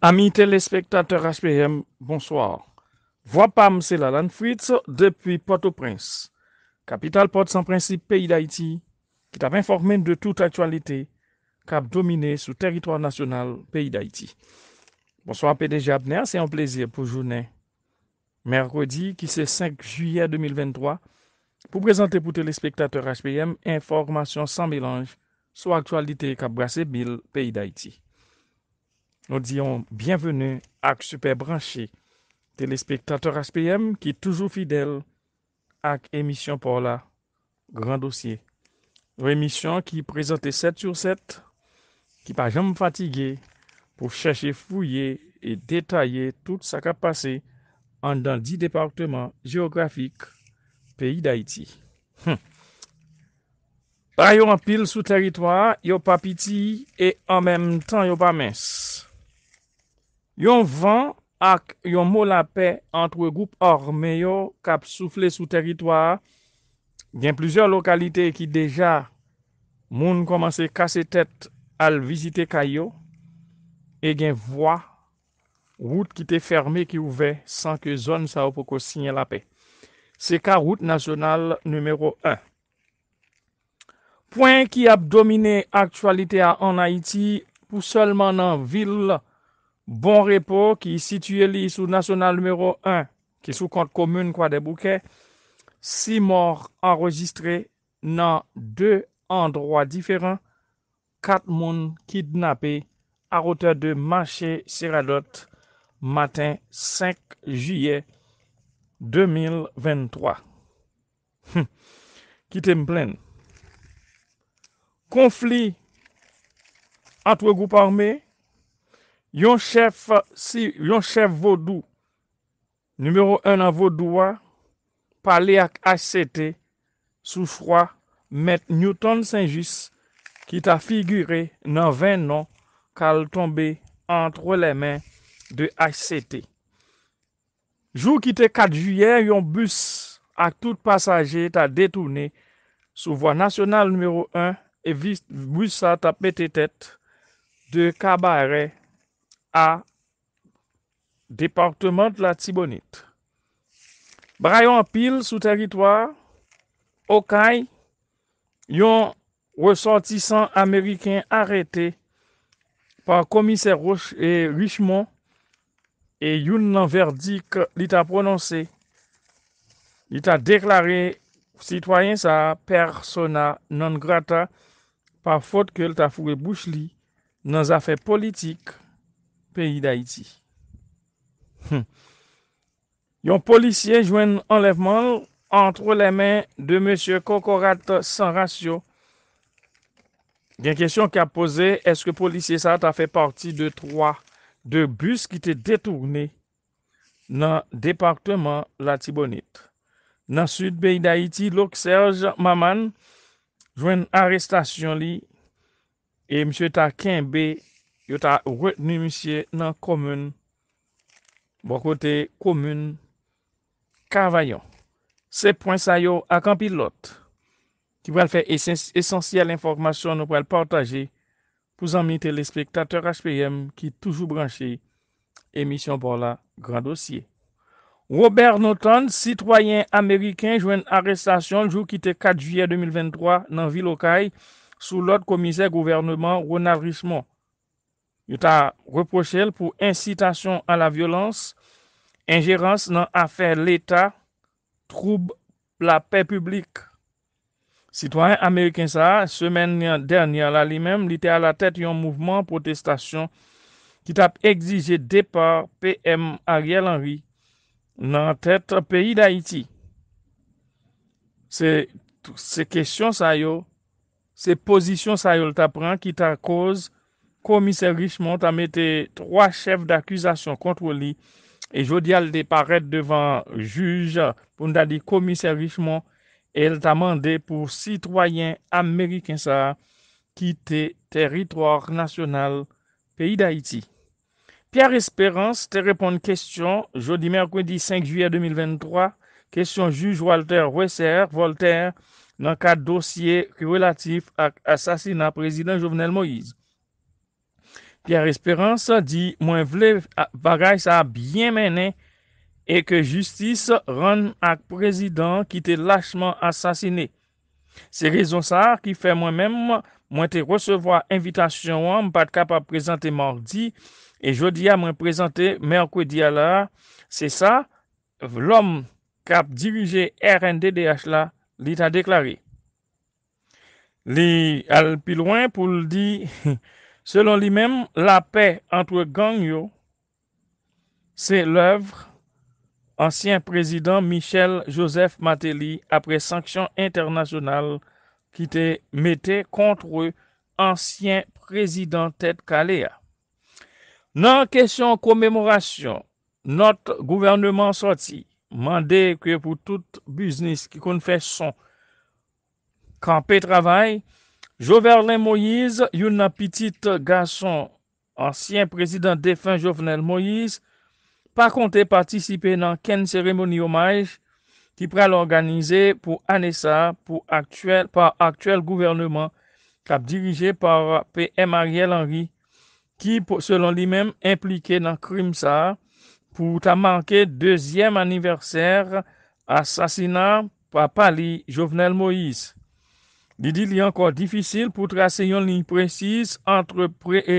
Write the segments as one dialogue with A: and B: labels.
A: Amis téléspectateurs HPM, bonsoir. Voix PAM, c'est la Lanfritz depuis Port-au-Prince, capitale porte sans principe pays d'Haïti, qui t'a informé de toute actualité cap dominé sous territoire national pays d'Haïti. Bonsoir PDG Abner, c'est un plaisir pour journée. Mercredi, qui c'est 5 juillet 2023, pour présenter pour téléspectateurs HPM information sans mélange sur actualité cap brassé pays d'Haïti. Nou diyon, bienvenu ak Superbranchi, telespektator HPM ki toujou fidel ak emisyon por la Grand Dossier. Ou emisyon ki prezante 7 sur 7, ki pa jom fatige pou chache fouye e detaye tout sa kap pase an dan 10 departement geografik peyi d'Haïti. Pa yo an pil sou teritwa, yo pa piti e an menm tan yo pa mens. Yon van ak yon mol apè antwe goup ormeyo kap soufle sou teritoa gen plizor lokalite ki deja moun komanse kase tet al vizite kayo e gen vwa wout ki te ferme ki ouve san ke zon sa wopo ko sinye lape. Se ka wout nasyonal numero 1. Pwen ki ap domine aktualite a an Haiti pou solman nan vil Bon repo ki situye li sou nasyonal numero 1 ki sou kont komoun kwa debouke, 6 mors enregistre nan 2 androa diferan, 4 moun kidnapé arote de Maché Seradote matin 5 juye 2023. Kitem plen. Konfli atwe goup armey, Yon chèf Vodou, numéro 1 nan Vodoua, pale ak HCT, sou fwa met Newton Saint-Just, ki ta figyre nan 20 nan, kal tombe antre le men de HCT. Jou ki te 4 juyen, yon bus ak tout pasaje ta detouné, sou vwa nasyonal numéro 1, e bus sa ta pete tet, de Kabarey, a Departement de la Thibonite. Brayon apil sou teritoir, Okai, yon ressortisan Ameriken arete pa komiser Richemont e yon nanverdik li ta prononse, li ta deklari sitwayen sa persona non grata pa fote ke li ta fougi bouch li nan zafè politik Beyi d'Haïti. Yon polisye jwen enlèveman antre le men de M. Kokorat Sanrasyo. Yon kèsyon ki ap pose eske polisye sa ta fè parti de troi de bus ki te detourne nan departement Latibonite. Nan sud beyi d'Haïti, lòk Serge Maman jwen arrestasyon li e M. Takenbe yo ta reteni misye nan komoun, bo kote komoun, kava yon. Se pwensay yo ak an pilot, ki wèl fè esensyel informasyon, nou wèl pwantaje, pou zanmite lè spektatèr HPM, ki toujou branche, emisyon pou la gran dosye. Robert Nothan, sitwayen amériken, jwen arrestasyon, jou kite 4 juye 2023, nan vilokay, sou lot komise gouvernement, ronavrismon, yo ta reproche l pou incitasyon an la violans, injerans nan afer l'Etat, troub la pey publik. Citoyen Ameriken sa, semen nyon dernyan la li mem, li te ala tet yon mouvman protestasyon ki ta exije depar PM Ariel Henry nan tet peyi da Iti. Se kesyon sa yo, se posisyon sa yo, le ta pran ki ta koz commissaire Richmond a mis trois chefs d'accusation contre lui. Et Jodial elle devant le juge pour pour nous ta Commissaire Richmond Richemont Elle ta demandé pour citoyens américains sa le territoire national pays d'Haïti. Pierre Espérance te une question. Jeudi, mercredi 5 juillet 2023, question juge Walter Wesser, Voltaire, cas de dossier relatif à du président Jovenel Moïse. Pierre Esperance di mwen vle bagaj sa byen menen e ke justice ren ak prezident ki te lachman asasine. Se rezon sa ki fe mwen menm mwen te resevo a invitasyon wan mpad kap ap prezante mordi e jodi a mwen prezante mwen kwe di ala se sa vlom kap dirije RNDDH la li ta deklare. Li al pi loin pou li di Selon li men, la pey antwe gangyo, se lèvre ansyen prezident Michel Joseph Mateli apre sanksyon internasyonal ki te mette kontre ansyen prezident Ted Kalea. Nan kesyon koumemorasyon, not gouvernement soti mande ki pou tout biznis ki kon fè son kan pey travay, Joverlin Moïse, yon apitit gason, ansyen prezident defen Jovenel Moïse, pa kontè patisipe nan ken seremoni omaj ki pral organize pou Anessa pa aktuel gouvernement kap dirije pa P.M. Ariel Henry ki selon li men implike nan Krimsa pou ta manke dezyem aniverser asasina pa pali Jovenel Moïse. Li di li ankor difisil pou trase yon lini prezis antre pre e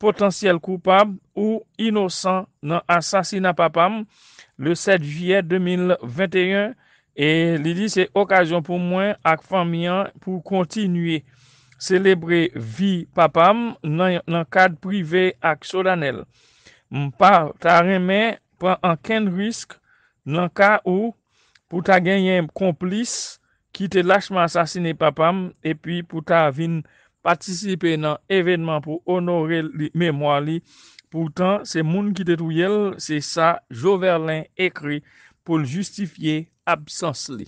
A: potansyel koupab ou inosan nan asasina papam le 7 juye 2021 e li di se okajon pou mwen ak famian pou kontinuy selebrer vi papam nan kade prive ak sodanel. Mpa ta reme pran anken risk nan ka ou pou ta genyen komplis ki te lachman sasine papam, epi pou ta vin patisipe nan evenman pou onore li memwa li. Poutan, se moun ki te tou yel, se sa Joverlin ekri pou l justifiye absans li.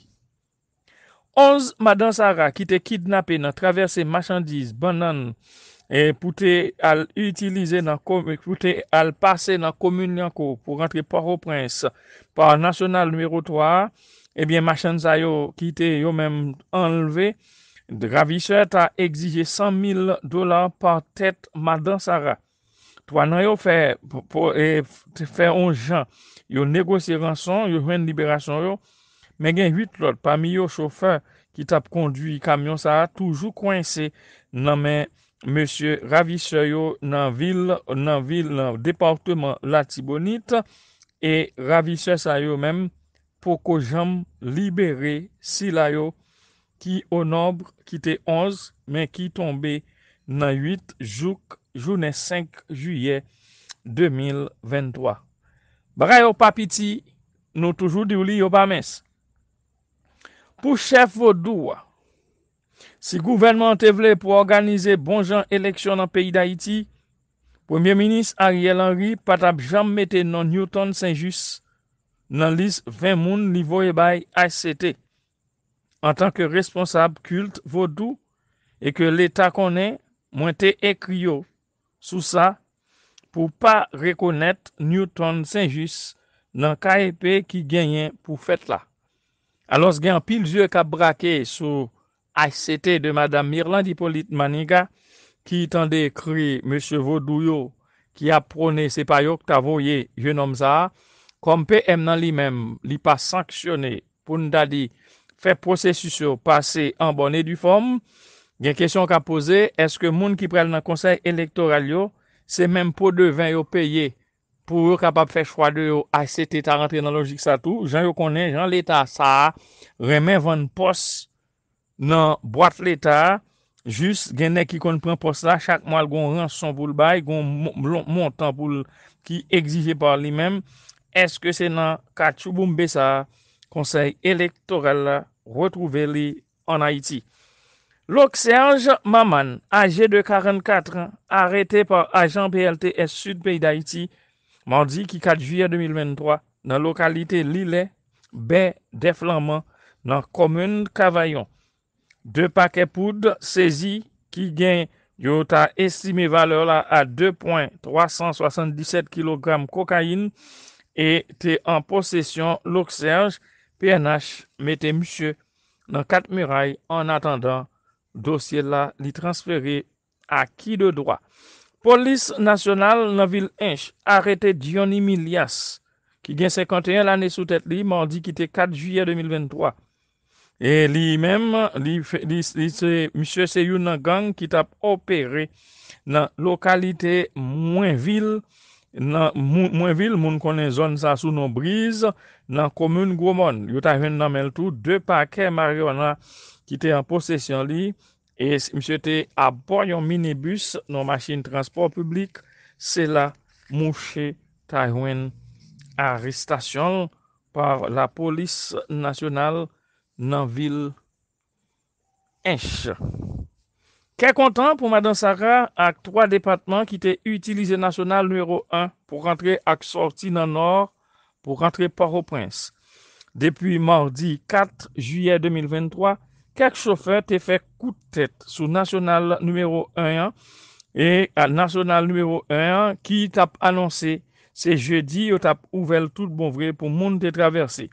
A: Onze madansara ki te kidnape nan traverse machandise banan e pou te al pase nan komun yanko pou rentre paro prins par national numero 3, Ebyen, machan sa yo ki non, eh, te yo menm enleve, raviseur ta egzije 100.000 dolar par tet madan sa ra. To anan yo fe, pou te fe onjan, yo negose ran son, yo jwen liberasyon yo, men gen 8 lot, pami yo chofer ki tap kondui kamyon sa ra, toujou kwen se, nan men, monsye raviseur yo nan vil, nan vil nan departement la Tibonit, e raviseur sa yo menm, pou ko jam libere si la yo ki onobre ki te onz men ki tombe nan 8 jouk jounen 5 juye 2023. Baray yo papiti nou toujou di ou li yo ba mens. Pou chef vodouwa, si gouvenman te vle pou organize bonjan eleksyon nan peyi da iti, Premier Minis Ariel Henry patap jam mete nan Newton Saint-Just nan lis 20 moun li voye bay HCT an tanke responsab kult Vodou e ke leta konen mwente ekrio sou sa pou pa rekonet Newton Saint-Just nan ka epi ki genyen pou fet la. Alos gen pil zyo ka brake sou HCT de Madame Myrlandi Polite Maniga ki tan dekri M. Vodou yo ki aprone se payo kta voye je nom za a kom pe em nan li men, li pa sanksyone pou nou ta di fe prosesus yo pase an bon e du fom, gen kesyon ka pose, eske moun ki prele nan konsey elektoral yo, se menm pou deven yo peye pou yo kapap fe chwa de yo a sete ta rentre nan logik sa tou, jan yo konen, jan leta sa, remen van pos nan boat leta, jist gen ne ki konen pren pos la, chak moun al gon ran son pou l bay, gon moun tan pou ki egzije par li menm, eske senan ka chouboum besa konsey elektorella retrouveli an Haiti. Lok Serge Maman, age de 44, arete par ajan PLTS sud peyi d'Haiti, mandi ki 4 juye 2023, nan lokalite Lille, ben deflamman nan komoun Kavayon. De pa kepoud sezi ki gen yota estime valeola a 2.377 kilogram kokain E et te an posesyon l'Oxerge PNH mette msye nan kat murae an attendant dosye la li transferi a ki de dwa. Polis nasyonal nan vil enche arete Diony Milias ki gen 51 l ane sou tet li mordi ki te 4 juye 2023. E li menm li se msye Seyou nan gang ki tap opere nan lokalite mwen vil, Nan mwen vil, moun konen zon sa sou nan brise, nan komoun gwo mon, yo Taywen nan mel tou, de pa kem a rewa nan ki te an posesyon li, e mse te apoyon minibus nan masin transport publik, se la mouche Taywen aristasyon par la polis nasyonal nan vil enche. Kèk kontan pou madan sara ak 3 depatman ki te utilize national numero 1 pou rentre ak sorti nan or pou rentre paro prince. Depi mardi 4 juyèr 2023, kèk chauffeur te fè koute tèt sou national numero 1 ki tap annonse se jeudi yo tap ouvel tout bonvré pou moun te traverser.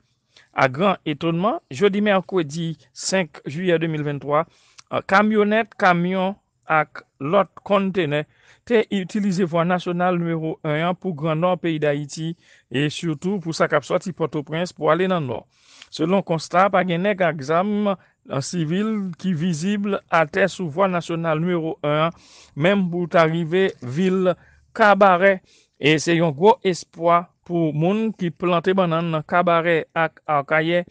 A: A gran etonman, jeudi mèrkou di 5 juyèr 2023, A euh, kamyonet, kamyon ak lot kontene te itilize vwa nasyonal nwero 1 an pou gran nan peyi da iti e surtout pou sa kapswa ti Port-au-Prince pou ale nan nan. Selon konsta, pa genek a gzam an sivil ki vizible a te sou vwa nasyonal nwero 1 an menm bout arive vil kabare e se yon gwo espwa pou moun ki plante ban nan kabare ak akaye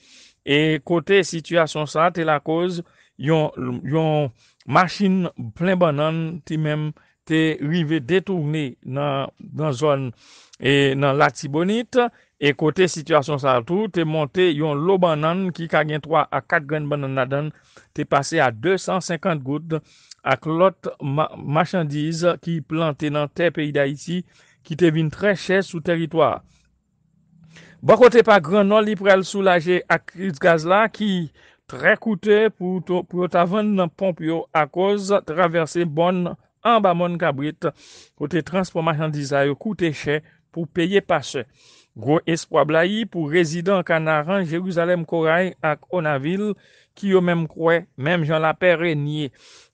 A: e kote situasyon sa te la koz. yon machin plen banan ti mem te rive detourne nan zon nan e, lak si bonit e kote situasyon sa tou te monte yon lo banan ki kagen 3 a 4 gren banan nadan te pase a 250 goud ak lot machandiz ki plant te nan te peida iti ki te vin tre ches sou teritoar bakote pa gren non liprel sou laje ak gaz la ki Tra koute pou yo ta ven nan pomp yo ak oz, traverse bon an ba mon kabrit. Kote transformasyon dizay yo koute che pou peye pase. Go espoa bla yi pou rezidant kanaran Jeruzalem Koray ak Onavil ki yo menm kwe, menm jan la pe renyi.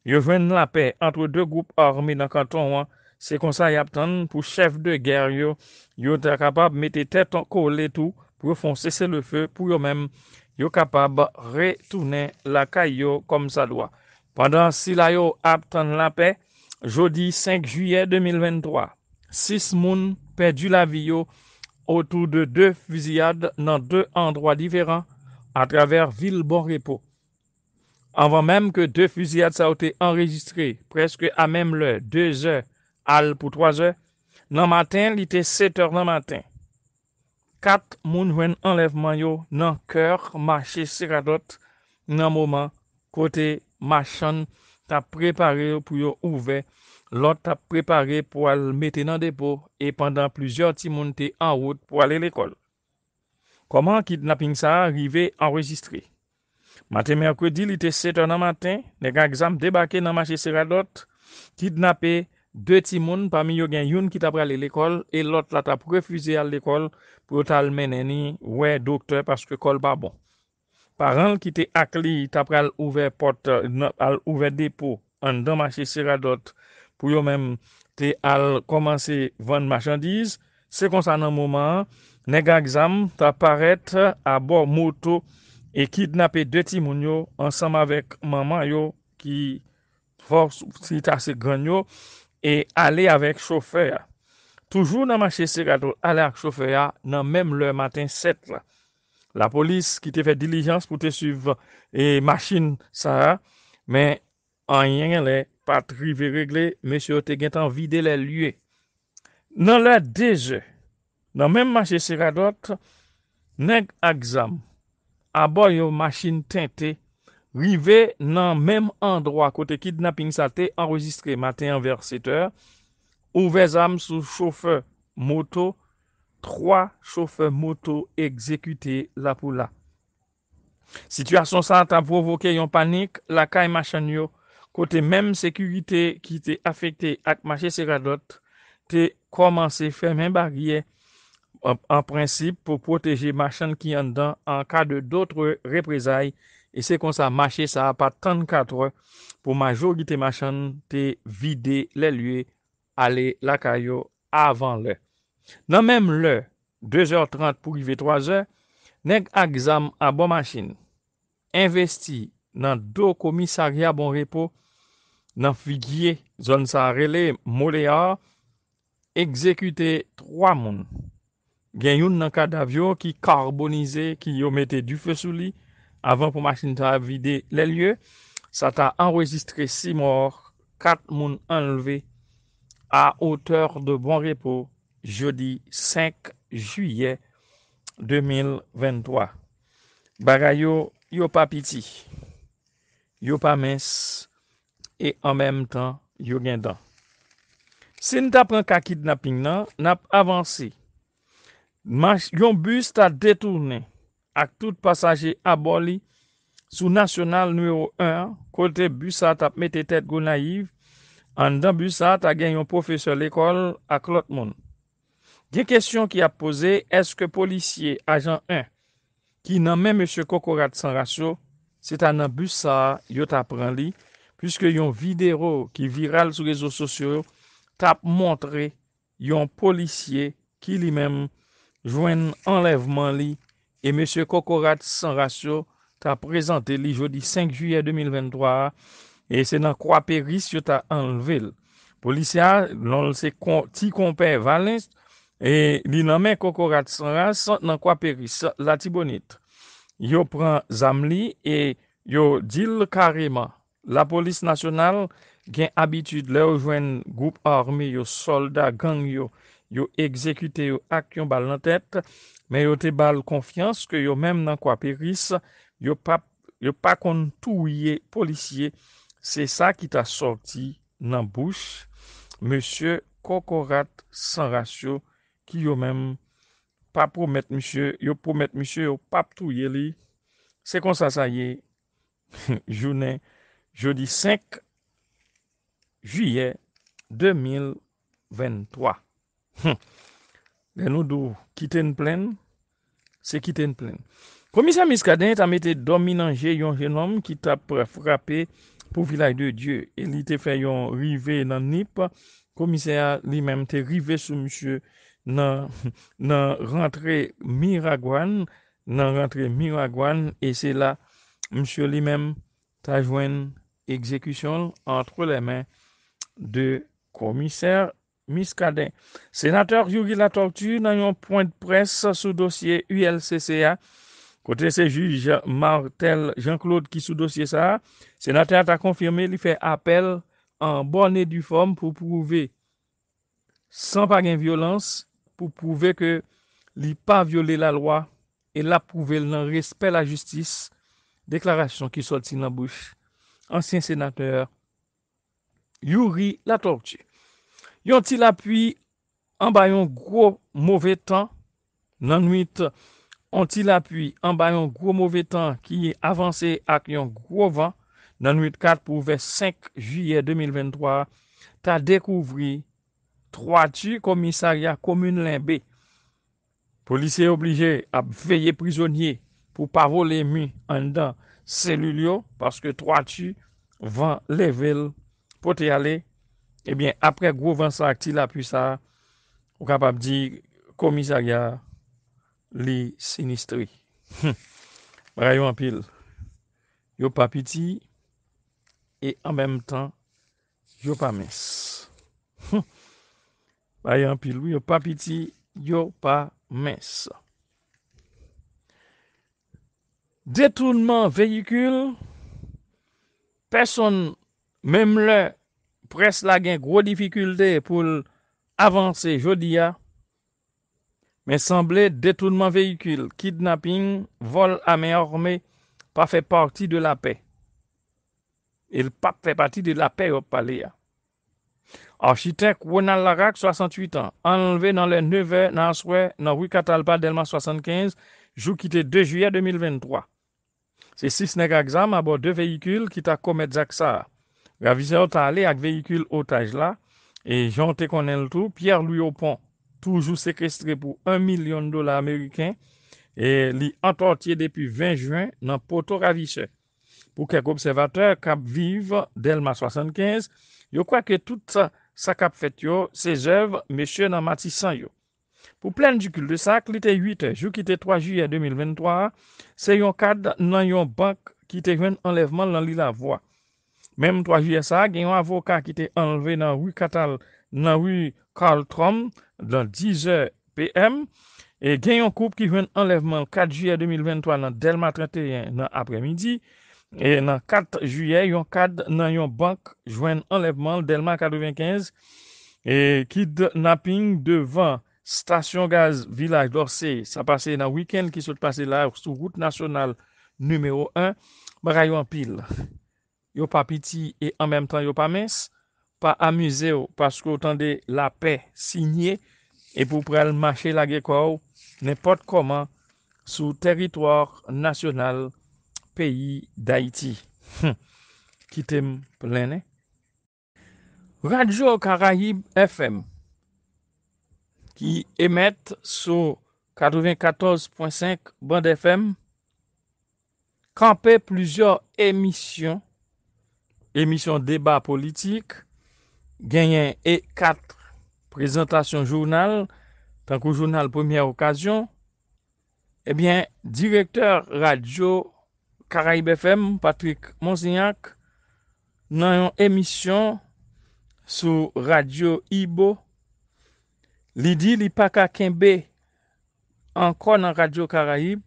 A: Yo ven la pe entre de goup ormi nan kantonwa. Se konsay aptan pou chef de ger yo, yo ta kapab mette tetan kol etou pou fon sese le fe pou yo menm. Capable capable retourner la caillou comme ça doit. Pendant si la la paix, jeudi 5 juillet 2023, six moun perdu la vie autour de deux fusillades dans deux endroits différents à travers ville Bon Repos. Avant même que deux fusillades aient été enregistrées, presque à même l'heure, deux heures, al pour trois heures, dans matin, il était sept heures dans matin. Kat mounwen enlevman yo nan kèr ma chè seradot nan mouman kote ma chan ta preparè pou yo ouve, lot ta preparè pou al metè nan depo, e pandan plouzyor ti moun te an wout pou alè l'ekol. Koman kidnaping sa a rive enregistre? Mate mèrkwèdi li te set an nan maten, nek a gzam debake nan ma chè seradot, kidnapè, De ti moun, pa mi yo gen yon ki ta prale l'ekol e lot la ta prefize al l'ekol pou yo tal meneni we dokter paske kol pa bon. Paran ki te akli, ta prale ouve depo an damache seradot pou yo men te al komanse van machandiz. Se konsan an mouman, nega gzam ta paret a bo mouto e kidnap e de ti moun yo ansam avek maman yo ki fos si ta se ganyo. E ale avek choufeya. Toujou nan manche Seradot, ale ak choufeya nan menm le matin set la. La polis ki te fe dilijans pou te suv e machin sa. Men an yen le patri ve regle, mesyo te gen tan vide le lye. Nan la deje, nan menm manche Seradot, neg aksam, aboy yo machin tente, Rive nan menm androa kote kidnapping sa te enregistre. Mate anver 7 or, ou vez am sou choufe moto, 3 choufe moto ekzekute la pou la. Sityasyon sa ta provoke yon panik, la kay machan yo kote menm sekurite ki te afekte ak mache seradot, te komanse fè menm bagye an prinsip pou proteje machan ki yon dan an ka de dotre reprezae, E se kon sa mache sa apat 34 e, pou majogi te machan te vide le lue ale lakay yo avan le. Nan menm le, 2h30 pou kive 3 e, neg a gzam a bon machin. Investi nan do komisarya bon repo, nan figye zon sa rele mole a, ekzekute 3 moun. Gen yon nan kada vyo ki karbonize, ki yo mette du fesou li, Avan pou machin ta vide le lye, sa ta enregistre 6 mor, 4 moun enleve, a oteur de bon repo, jodi 5 juye 2023. Baga yo, yo pa piti, yo pa mes, e an menm tan, yo gen dan. Se nita pran kakit na ping nan, nap avanse, yon bus ta detourne. ak tout pasaje aboli sou nasyonal nouero 1 kote busat ap mette tet go naiv an dan busat agen yon profeseur lekol ak lot moun. De kestyon ki ap pose, eske polisye ajan 1, ki nan men M. Kokorat Sanrasho, se tan nan busat yo tap ran li pwiske yon videyo ki viral sou rezo sosyo, tap montre yon polisye ki li men jwen enlevman li e M. Kokorat Sanras yo ta prezante li jodi 5 juyè 2023, e se nan kwa peris yo ta anlevel. Polisya nan lese ti kompè Valens, e li nan men Kokorat Sanras nan kwa peris la tibonit. Yo pran zam li, e yo dil karema. La polis nasyonal gen abitud le ou jwen goup armi yo solda gang yo, yo ekzekute yo akyon bal nan tèt, men yo te bal konfians ke yo mem nan kwa peris, yo pa kon touye polisye, se sa ki ta sorti nan bouch, monsye kokorat san rasyo, ki yo mem pa promet monsye, yo promet monsye yo pap touye li, se kon sa sa ye, jounen, jodi 5, juye, 2023. Den nou do kiten plen, Se ki ten plen. Komisèr Miskaden, ta mette dominanje yon genom ki ta pre frape pou vilay de Diyo. E li te fè yon rive nan nip. Komisèr li menm te rive sou msè nan rentre Miragwan. Nan rentre Miragwan. E se la msè li menm ta jwen ekzekisyon antre le men de komisèr. Miss Kaden, sénatèr Youri Latortu nan yon point pres sou dosye ULCCA, kote se juj Martel Jean-Claude ki sou dosye sa, sénatèr ta konfirme li fe apel an borne du form pou prouve san pa gen violans pou prouve ke li pa viole la loi e la prouve nan respe la justice, deklarasyon ki sol ti nan bouche. Ansyen sénatèr Youri Latortu. Yon ti la puy an ba yon gro mouve tan, nanwit an ti la puy an ba yon gro mouve tan ki yi avanse ak yon gro van, nanwit 4 pou ve 5 juye 2023, ta dekouvri 3 tu komisarya komoun lèmbe. Polisè oblige ap veye prizonye pou pa vo le mi an dan selul yo, paske 3 tu van level pou te ale. Ebyen, eh apre grovan sa akti la pu sa, ou kapap di komisarya li sinistri. Rayon pil, yo pa piti, e an menm tan, yo pa mens. Rayon pil, yo pa piti, yo pa mens. Detounman veyikul, person menm le, Presse la gagne gros difficulté pour avancer, jodi hein. Mais Mais semble détournement véhicule, kidnapping, vol à mes armées, pas fait partie de la paix. Il pas fait partie de la paix au palais. Hein. Architecte Ronald Larac, 68 ans, enlevé dans le 9e dans le dans le Catalpa Delma 75, jour quitté 2 juillet 2023. C'est six neg à exam de 2 véhicules qui ta commis Zaksa. Ravichè ou ta ale ak veyikil otaj la, e jante konen l'tou, pier lou yo pon toujou sekestre pou 1 milyon dola Ameriken, e li antortye depi 20 juen nan poto Ravichè. Pou kèk observatè, kap viv, del ma 75, yo kwa ke tout sa kap fet yo, se zèv, meche nan matisan yo. Pou plen dikul de sak, li te 8, jou ki te 3 juen 2023, se yon kad nan yon bank ki te jwen enlevman lan li la vwa. Mem 3 juye sa, gen yon avoka ki te enleve nan wikatal nan wikal trom nan 10 e p.m. Gen yon koup ki jwen enleveman 4 juye 2023 nan Delma 31 nan apremidi. E nan 4 juye, yon kad nan yon bank jwen enleveman Delma 95. E Kid na ping devan stasyon gaz village dorsi. Sa pase nan wikend ki sou te pase la sou route nasyonal numero 1. Barayon pil. yo pa piti e an menm tan yo pa mens, pa amuse yo, paskou tan de la pe signye, e pou prel mache la ge kwa ou, nepot koman, sou teritwar nasyonal, peyi da iti. Kitem plene. Radio Karayib FM, ki emet sou 94.5 band FM, kampe plizor emisyon, emisyon debat politik, genyen e katre prezentasyon jounal, tankou jounal premye okasyon, ebyen eh direkter radio Karaib FM, Patrick Monsignac, nan yon emisyon sou radio Ibo, li di li paka kenbe an kon nan radio Karaib,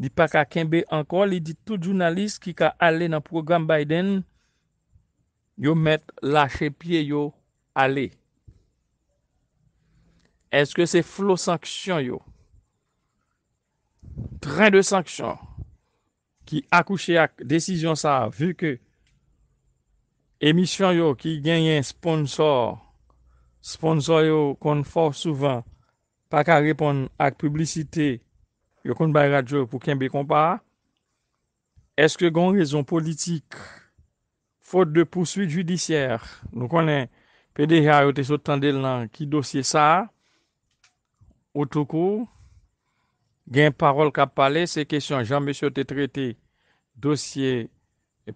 A: Di pa ka kembe ankol, li di tout jounalist ki ka ale nan program Biden, yo met lache pie yo ale. Eske se flo sanksyon yo? Train de sanksyon ki akouche ak desisyon sa, vu ke emisyon yo ki genye sponsor, sponsor yo kon fò souvent, pa ka repon ak publisitey, yo kon bay radyo pou kenbe kompa, eske gon rezon politik, fote de pousuit judisyer, nou konen, PDG a yo te sotande l nan, ki dosye sa, ou toukou, gen parol kap pale, se kesyon, jan me sote trete, dosye,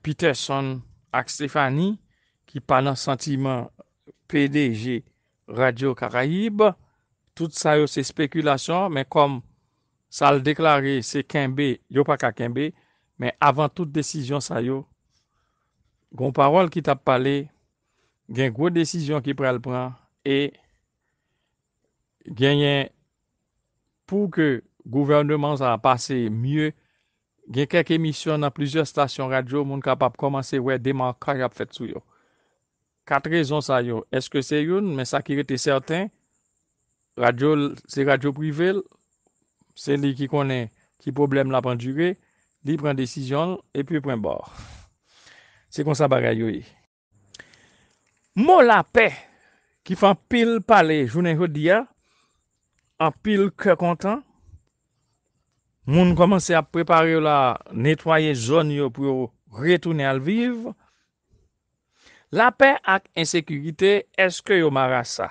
A: piteson ak Stefani, ki panan sentiman, PDG, radyo karayib, tout sa yo se spekulasyon, men kom, sa l deklare se kembe, yo pa ka kembe, men avan tout desisyon sa yo, goun parol ki tap pale, gen gwo desisyon ki prel pran, e genyen pou ke gouvernement sa apase mye, gen kek emisyon nan plizye stasyon radyo, moun kapap komanse we demankan yap fet sou yo. Kat rezon sa yo, eske se yon, men sa ki rete serten, se radyo privil, Se li ki konen ki problem la panjure, li pren desisyon, epi pren bor. Se kon sa baray yo yi. Mo la pe, ki fan pil pale, jounen yo diya, an pil ke kontan, moun komanse a prepar yo la netwaye zon yo pou retounen al viv, la pe ak ensekikite eske yo marasa.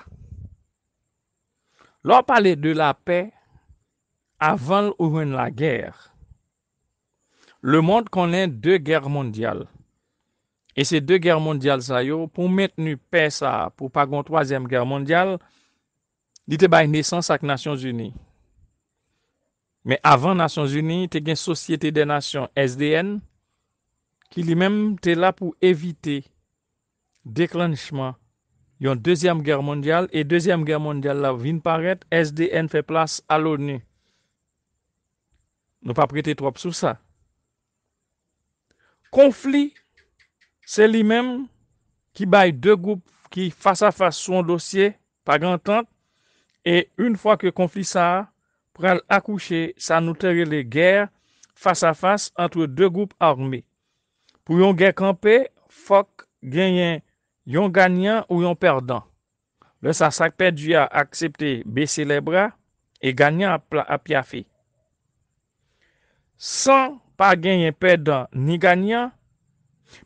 A: Lo pale de la pe, avan ouwen la gèr. Le moun konen dè gèr mondial. E se dè gèr mondial zay yo, pou mèt nou pè sa, pou pa gwen 3è gèr mondial, li te bay nesans ak Nasyon Zuni. Me avan Nasyon Zuni, te gen sosyete de nasyon SDN, ki li mèm te la pou evite deklanjman yon 2è gèr mondial, e 2è gèr mondial la vin paret, SDN fè plas alonè Nou pa prete trop sou sa. Konfli, se li men, ki baye de goup ki fasa fasa sou an dosye, pa gran tant, e un fwa ke konfli sa, pral akouche, sa nou terye le gèr fasa fasa an tou de goup armè. Pou yon gèr kampè, fok genyen yon ganyan ou yon perdant. Le sa sakpe dji a aksepte bese le bra e ganyan apyafè. San pa genye pedan ni ganyan,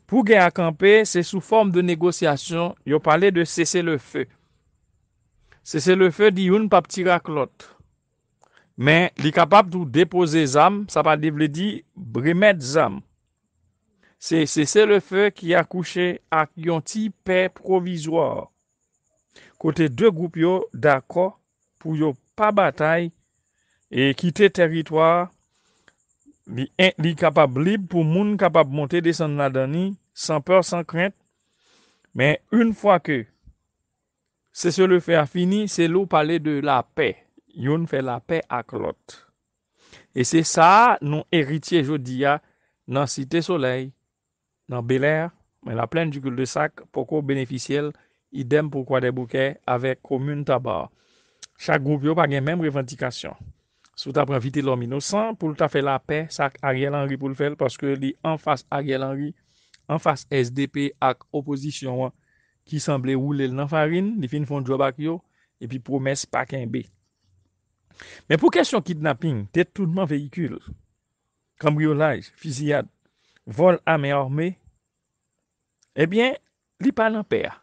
A: pou gen akampe, se sou form de negosyasyon, yo pale de sese le fe. Sese le fe di yon pap tirak lot. Men li kapap tou depose zam, sa pa divle di bremet zam. Se sese le fe ki akouche ak yon ti pe provizor. Kote de goup yo dako pou yo pa batay e kite teritwa akou. li kapab li pou moun kapab monte de san nadani, san peur, san krent, men un fwa ke, se se le fe a fini, se lou pale de la pe, yon fe la pe ak lot. E se sa, nou eriti e jodi ya, nan site solei, nan beler, men la plen du koul de sak, pokou beneficiel, idem pokou ade bouke, avek komoun tabar. Chak goup yo pagen men revantikasyon. Sou ta pranvite lòm inosan pou lta fè la pè, sak Ariel Henry pou l fè l, paske li an fas Ariel Henry, an fas SDP ak oposisyon wè, ki sanble wou lè l nan farin, li fin fon djwa bak yo, epi promes pak en bè. Men pou kèsyon kidnapping, tè toutman veyikul, kambriolaj, fizyad, vol amè ormè, ebyen, li pa nan pè a.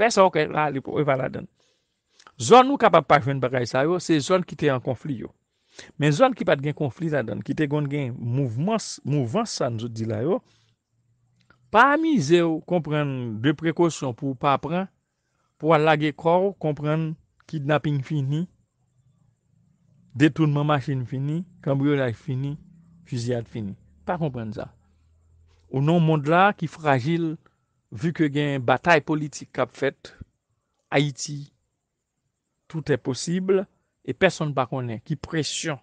A: Pè sa okè la, li pou eva la den. Zon nou kapap pa kwen bagay sa yo, se zon ki te an konflik yo. Men zon ki pat gen konflik zadan, ki te kon gen mouvans san nou di la yo, pa mi ze ou kompren de prekosyon pou pa apren, pou al lage kor, kompren kidnapping fini, detounman machin fini, kambriolaj fini, fuziyat fini. Pa kompren za. Ou nou moun la ki fragil, vu ke gen batay politik kap fet, Haiti, tout e posibl, e person pa konen ki presyon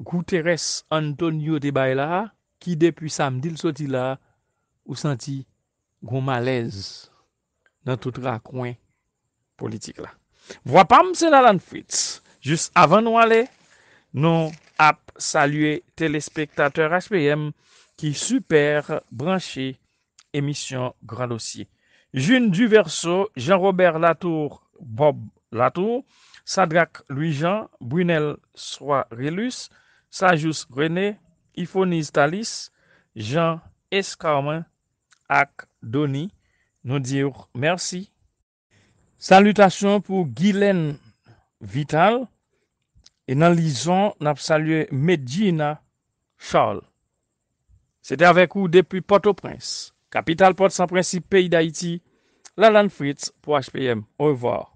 A: gouteres anton yo debay la, ki depi samdil soti la, ou santi goun malez nan tout la kwen politik la. Vwa pam, sen Alan Fritz, jist avan nou ale, nou ap salye telespektater HPM ki super branche emisyon Granosye. Jun du verso, Jean-Robert Latour, Bob Latour, Sadrak Louis-Jean, Brunel Soarelus, Sajous Grenet, Ifonis Talis, Jean Eskarman ak Doni nou dir mersi. Salutation pou Guylaine Vital. E nan lison, nap salue Medjina Charles. Sete avek ou depi Port-au-Prince. Kapital Port-sans-Prince, Pays d'Haïti. Lalan Fritz pou HPM. Au revoir.